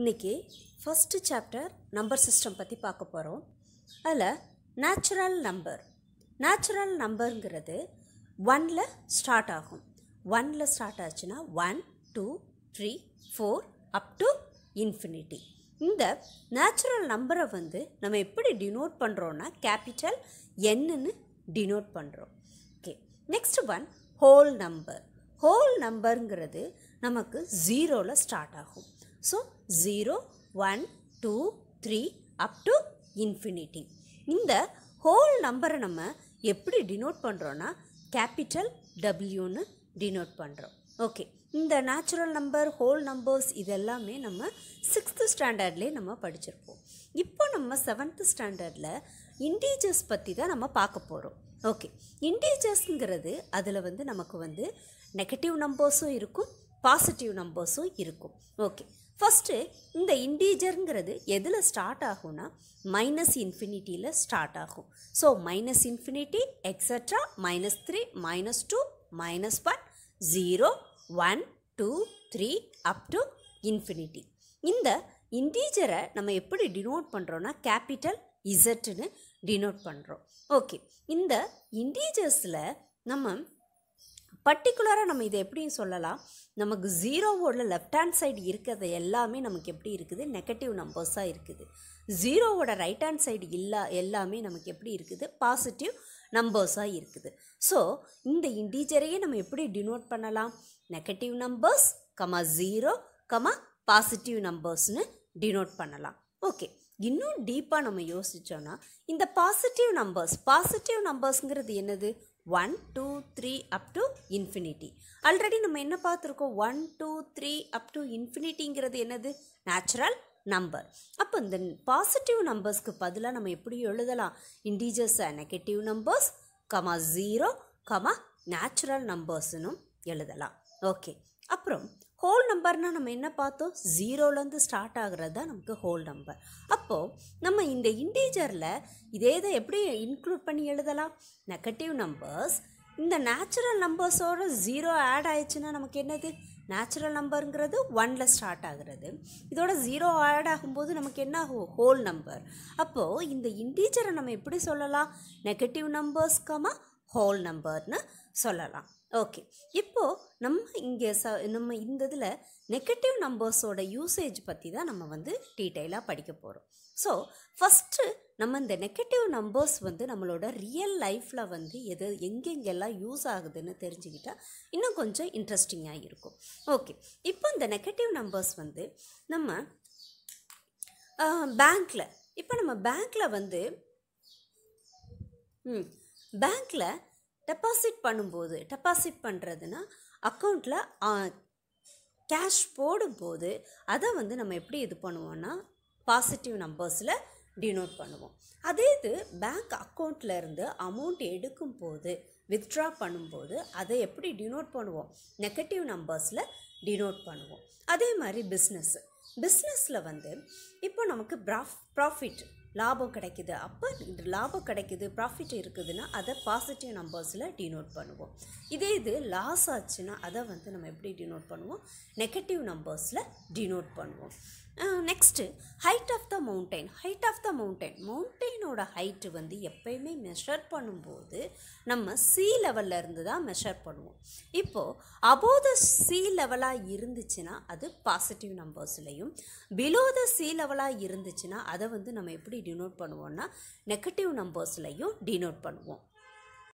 இன்றைக்கி first chapter number system பற்றி பார்க்க போகிறோம் அதில் நேச்சுரல் நம்பர் நேச்சுரல் நம்பருங்கிறது ஒனில் ஸ்டார்ட் ஆகும் ஒனில் ஸ்டார்ட் ஆச்சுன்னா one two three four up to infinity இந்த நேச்சுரல் நம்பரை வந்து நம்ம எப்படி டினோட் பண்ணுறோன்னா கேபிட்டல் என்னன்னு டினோட் பண்ணுறோம் okay next one whole number whole நம்பருங்கிறது நமக்கு ஜீரோவில் ஸ்டார்ட் ஆகும் so zero one two three up to infinity இந்த ஹோல் நம்பரை நம்ம எப்படி டினோட் பண்ணுறோன்னா கேபிட்டல் டபிள்யூன்னு டினோட் பண்ணுறோம் ஓகே இந்த நேச்சுரல் நம்பர் ஹோல் நம்பர்ஸ் இதெல்லாமே நம்ம சிக்ஸ்த்து ஸ்டாண்டர்ட்லேயே நம்ம படிச்சிருப்போம் இப்போ நம்ம செவன்த்து ஸ்டாண்டர்டில் இன்டீஜர்ஸ் பற்றி தான் நம்ம பார்க்க போகிறோம் ஓகே இன்டீஜர்ஸுங்கிறது அதில் வந்து நமக்கு வந்து நெகட்டிவ் நம்பர்ஸும் இருக்கும் பாசிட்டிவ் நம்பர்ஸும் இருக்கும் ஓகே ஃபஸ்ட்டு இந்த இன்டீஜருங்கிறது எதில் ஸ்டார்ட் ஆகும்னா மைனஸ் இன்ஃபினிட்டியில் ஸ்டார்ட் ஆகும் so minus infinity extra minus three minus two minus one zero one two three up to infinity இந்த இன்டீஜரை நம்ம எப்படி டினோட் பண்ணுறோன்னா கேபிட்டல் இசட்டுன்னு டினோட் பண்ணுறோம் ஓகே இந்த இன்டீஜர்ஸில் நம்ம பர்டிகுலராக நம்ம இதை எப்படியும் சொல்லலாம் நமக்கு ஜீரோவோட லெஃப்ட் ஹேண்ட் சைடு இருக்கிறது எல்லாமே நமக்கு எப்படி இருக்குது நெகட்டிவ் நம்பர்ஸாக இருக்குது ஜீரோவோட ரைட் ஹேண்ட் சைடு இல்லா எல்லாமே நமக்கு எப்படி இருக்குது பாசிட்டிவ் நம்பர்ஸாக இருக்குது ஸோ இந்த இண்டீஜரையே நம்ம எப்படி டினோட் பண்ணலாம் negative numbers comma zero comma positive நம்பர்ஸ்னு டினோட் பண்ணலாம் ஓகே இன்னும் டீப்பாக நம்ம யோசித்தோன்னா இந்த பாசிட்டிவ் நம்பர்ஸ் பாசிட்டிவ் நம்பர்ஸுங்கிறது என்னது one two three up to infinity already நம்ம என்ன பார்த்துருக்கோம் one two three up to இன்ஃபினிட்டிங்கிறது என்னது நேச்சுரல் நம்பர் அப்போ இந்த பாசிட்டிவ் நம்பர்ஸ்க்கு பதிலாக நம்ம எப்படி எழுதலாம் இண்டீஜர்ஸை negative numbers comma zero comma natural நம்பர்ஸ்னும் எழுதலாம் ஓகே அப்புறம் ஹோல் நம்பர்னால் நம்ம என்ன பார்த்தோம் ஜீரோலேருந்து ஸ்டார்ட் ஆகிறது தான் நமக்கு ஹோல் நம்பர் அப்போது நம்ம இந்த இன்டீஜரில் இதே இதை எப்படி இன்க்ளூட் பண்ணி எழுதலாம் நெகட்டிவ் நம்பர்ஸ் இந்த நேச்சுரல் நம்பர்ஸோட ஜீரோ ஆட் ஆயிடுச்சுன்னா நமக்கு என்னது நேச்சுரல் நம்பருங்கிறது ஒனில் ஸ்டார்ட் ஆகிறது இதோட ஜீரோ ஆட் ஆகும்போது நமக்கு என்ன ஆகும் ஹோல் நம்பர் அப்போது இந்த இன்டீஜரை நம்ம எப்படி சொல்லலாம் நெகட்டிவ் நம்பர்ஸ்கமாக ஹோல் நம்பர்னு சொல்லலாம் ஓகே இப்போது நம்ம இங்கே ச நம்ம இந்த இதில் நெகட்டிவ் நம்பர்ஸோட யூசேஜ் பற்றி தான் நம்ம வந்து டீட்டெயிலாக படிக்க போகிறோம் ஸோ ஃபஸ்ட்டு நம்ம இந்த நெகட்டிவ் நம்பர்ஸ் வந்து நம்மளோட ரியல் லைஃப்பில் வந்து எது எங்கெங்கெல்லாம் யூஸ் ஆகுதுன்னு தெரிஞ்சுக்கிட்டால் இன்னும் கொஞ்சம் இன்ட்ரெஸ்டிங்காக இருக்கும் ஓகே இப்போ இந்த நெகட்டிவ் நம்பர்ஸ் வந்து நம்ம பேங்க்கில் இப்போ நம்ம பேங்க்கில் வந்து பேங்க்கில் டெபாசிட் பண்ணும்போது டெபாசிட் பண்ணுறதுனா அக்கௌண்ட்டில் கேஷ் போடும்போது அதை வந்து நம்ம எப்படி இது பண்ணுவோன்னா பாசிட்டிவ் நம்பர்ஸில் டினோட் பண்ணுவோம் அதே இது பேங்க் அக்கௌண்ட்டில் இருந்து அமௌண்ட் எடுக்கும் போது வித்ட்ரா பண்ணும்போது அதை எப்படி டினோட் பண்ணுவோம் நெகட்டிவ் நம்பர்ஸில் டினோட் பண்ணுவோம் அதே மாதிரி பிஸ்னஸ்ஸு பிஸ்னஸில் வந்து இப்போ நமக்கு ப்ராஃப் ப்ராஃபிட் லாபம் கிடைக்கிது அப்போ லாபம் கிடைக்கிது ப்ராஃபிட் இருக்குதுன்னா அதை பாசிட்டிவ் நம்பர்ஸில் டினோட் பண்ணுவோம் இதே இது லாஸ் ஆச்சுன்னா அதை வந்து நம்ம எப்படி டினோட் பண்ணுவோம் நெகட்டிவ் நம்பர்ஸில் டினோட் பண்ணுவோம் next height of the mountain height of the mountain மவுண்டெயினோட ஹைட்டு வந்து எப்பயுமே மெஷர் பண்ணும்போது நம்ம சி லெவலில் இருந்து தான் மெஷர் பண்ணுவோம் இப்போது அபோ த சி லெவலாக இருந்துச்சுன்னா அது பாசிட்டிவ் நம்பர்ஸ்லையும் பிலோ த சி லெவலாக இருந்துச்சுன்னா அதை வந்து நம்ம எப்படி டினோட் பண்ணுவோம்னா நெகட்டிவ் நம்பர்ஸ்லையும் டினோட் பண்ணுவோம்